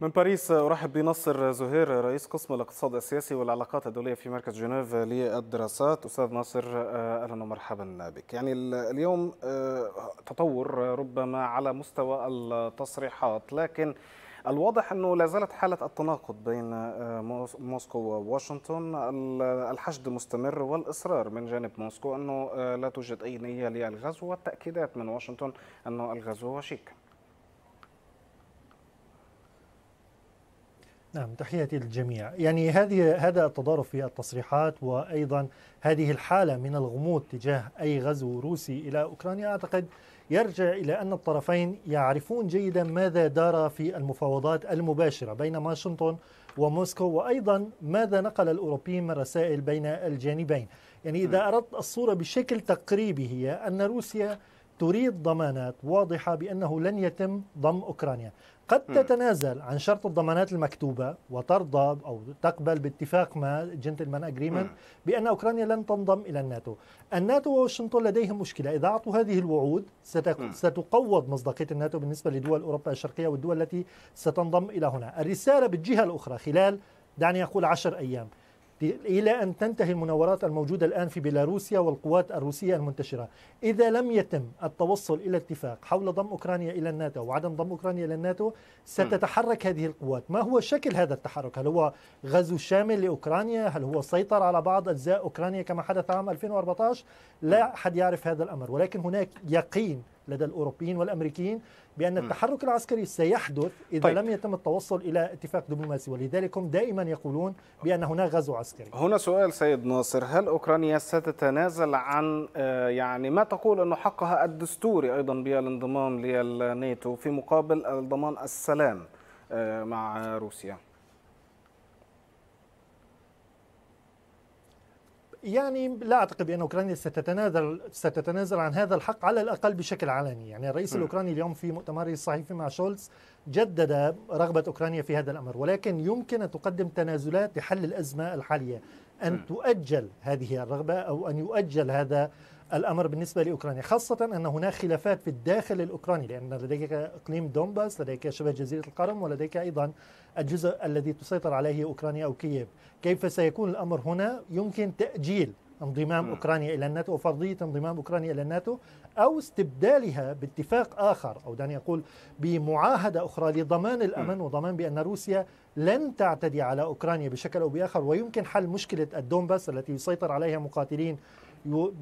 من باريس أرحب بناصر زهير رئيس قسم الاقتصاد السياسي والعلاقات الدولية في مركز جنيف للدراسات أستاذ ناصر آه، أهلا ومرحبا بك يعني اليوم آه، تطور ربما على مستوى التصريحات لكن الواضح أنه لا زالت حالة التناقض بين آه، موسكو وواشنطن الحشد مستمر والإصرار من جانب موسكو أنه لا توجد أي نية للغزو والتأكيدات من واشنطن أنه الغزو وشيك نعم تحياتي للجميع يعني هذه هذا التضارب في التصريحات وأيضا هذه الحالة من الغموض تجاه أي غزو روسي إلى أوكرانيا أعتقد يرجع إلى أن الطرفين يعرفون جيدا ماذا دار في المفاوضات المباشرة بين واشنطن وموسكو وأيضا ماذا نقل الأوروبيين من رسائل بين الجانبين يعني إذا نعم. أردت الصورة بشكل تقريبي هي أن روسيا تريد ضمانات واضحة بأنه لن يتم ضم أوكرانيا قد تتنازل عن شرط الضمانات المكتوبة وترضى أو تقبل باتفاق ما جنتلمان أجريمنت بأن أوكرانيا لن تنضم إلى الناتو الناتو وواشنطن لديهم مشكلة إذا أعطوا هذه الوعود ستقوض مصداقية الناتو بالنسبة لدول أوروبا الشرقية والدول التي ستنضم إلى هنا الرسالة بالجهة الأخرى خلال دعني أقول عشر أيام إلى أن تنتهي المناورات الموجودة الآن في بيلاروسيا والقوات الروسية المنتشرة إذا لم يتم التوصل إلى اتفاق حول ضم أوكرانيا إلى الناتو وعدم ضم أوكرانيا إلى الناتو ستتحرك هذه القوات ما هو شكل هذا التحرك؟ هل هو غزو شامل لأوكرانيا؟ هل هو سيطرة على بعض أجزاء أوكرانيا كما حدث عام 2014؟ لا أحد يعرف هذا الأمر ولكن هناك يقين لدى الأوروبيين والأمريكيين بأن التحرك العسكري سيحدث إذا طيب. لم يتم التوصل إلى اتفاق دبلوماسي ولذلك هم دائما يقولون بأن هناك غزو عسكري هنا سؤال سيد ناصر هل أوكرانيا ستتنازل عن آه، يعني ما تقول أنه حقها الدستوري أيضا بالانضمام للناتو في مقابل ضمان السلام آه، مع روسيا يعني لا اعتقد بان اوكرانيا ستتنازل ستتنازل عن هذا الحق على الاقل بشكل علني، يعني الرئيس م. الاوكراني اليوم في مؤتمره الصحفي مع شولز جدد رغبه اوكرانيا في هذا الامر، ولكن يمكن ان تقدم تنازلات لحل الازمه الحاليه، ان م. تؤجل هذه الرغبه او ان يؤجل هذا الأمر بالنسبة لأوكرانيا خاصة أن هناك خلافات في الداخل الأوكراني لأن لديك إقليم دومباس لديك شبه جزيرة القرم ولديك أيضا الجزء الذي تسيطر عليه أوكرانيا أو كييف كيف سيكون الأمر هنا يمكن تأجيل انضمام اوكرانيا الى الناتو وفرضيه انضمام اوكرانيا الى الناتو او استبدالها باتفاق اخر او دعني اقول بمعاهده اخرى لضمان الامن وضمان بان روسيا لن تعتدي على اوكرانيا بشكل او باخر ويمكن حل مشكله الدومباس التي يسيطر عليها مقاتلين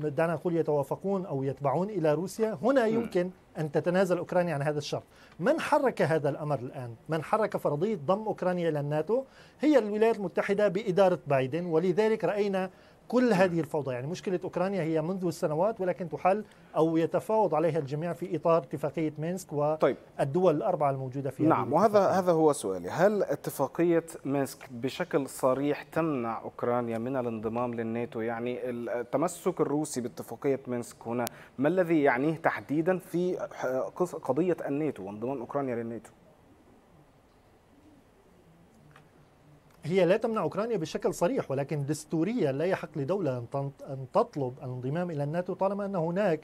دعنا نقول يتوافقون أو يتبعون إلى روسيا هنا يمكن أن تتنازل أوكرانيا عن هذا الشرط من حرك هذا الأمر الآن؟ من حرك فرضية ضم أوكرانيا إلى الناتو؟ هي الولايات المتحدة بإدارة بايدن ولذلك رأينا كل هذه الفوضى يعني مشكلة أوكرانيا هي منذ السنوات ولكن تحل أو يتفاوض عليها الجميع في إطار اتفاقية مينسك طيب. والدول الأربعة الموجودة فيها نعم وهذا هذا هو سؤالي هل اتفاقية مينسك بشكل صريح تمنع أوكرانيا من الانضمام للناتو يعني التمسك الروسي باتفاقية مينسك هنا ما الذي يعنيه تحديدا في قضية الناتو وانضمام أوكرانيا للناتو هي لا تمنع أوكرانيا بشكل صريح ولكن دستوريا لا يحق لدولة أن تطلب الانضمام إلى الناتو طالما أن هناك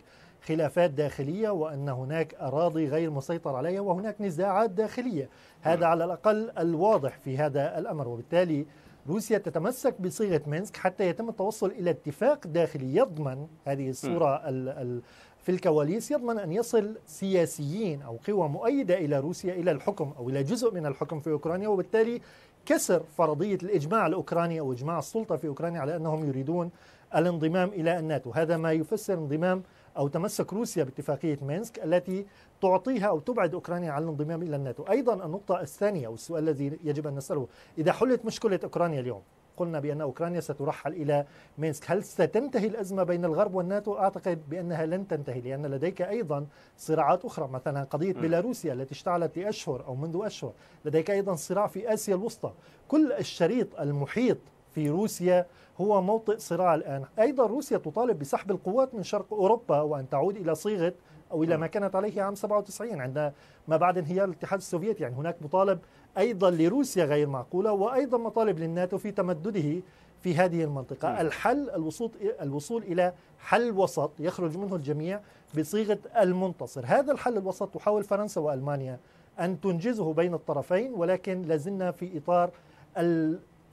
خلافات داخلية وأن هناك أراضي غير مسيطر عليها وهناك نزاعات داخلية هذا نعم. على الأقل الواضح في هذا الأمر وبالتالي روسيا تتمسك بصيغة مينسك حتى يتم التوصل إلى اتفاق داخلي يضمن هذه الصورة ال ال في الكواليس يضمن أن يصل سياسيين أو قوى مؤيدة إلى روسيا إلى الحكم أو إلى جزء من الحكم في أوكرانيا وبالتالي كسر فرضية الإجماع الأوكراني أو إجماع السلطة في أوكرانيا على أنهم يريدون الانضمام إلى الناتو هذا ما يفسر انضمام أو تمسك روسيا باتفاقية مينسك التي تعطيها أو تبعد أوكرانيا عن الانضمام إلى الناتو أيضا النقطة الثانية والسؤال الذي يجب أن نسأله إذا حلت مشكلة أوكرانيا اليوم قلنا بأن أوكرانيا سترحل إلى مينسك هل ستنتهي الأزمة بين الغرب والناتو؟ أعتقد بأنها لن تنتهي لأن لديك أيضا صراعات أخرى مثلا قضية بيلاروسيا التي اشتعلت لأشهر أو منذ أشهر لديك أيضا صراع في آسيا الوسطى كل الشريط المحيط في روسيا هو موطئ صراع الآن أيضا روسيا تطالب بسحب القوات من شرق أوروبا وأن تعود إلى صيغة أو إلى ما كانت عليه عام 97 عند ما بعد انهيار الاتحاد السوفيتي يعني هناك مطالب أيضا لروسيا غير معقولة وأيضا مطالب للناتو في تمدده في هذه المنطقة الحل الوصول, الوصول إلى حل وسط يخرج منه الجميع بصيغة المنتصر هذا الحل الوسط تحاول فرنسا وألمانيا أن تنجزه بين الطرفين ولكن لازلنا في إطار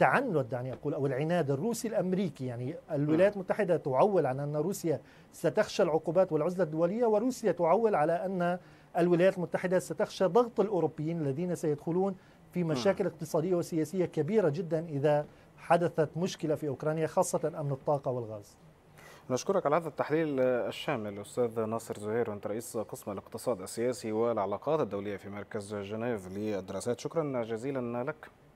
التعنت دعني أقول أو العناد الروسي الأمريكي يعني الولايات المتحدة تعول على أن روسيا ستخشى العقوبات والعزلة الدولية وروسيا تعول على أن الولايات المتحدة ستخشى ضغط الأوروبيين الذين سيدخلون في مشاكل اقتصادية وسياسية كبيرة جدا إذا حدثت مشكلة في أوكرانيا خاصة أمن الطاقة والغاز نشكرك على هذا التحليل الشامل أستاذ ناصر زهير وأنت رئيس قسم الاقتصاد السياسي والعلاقات الدولية في مركز جنيف للدراسات شكرا جزيلا لك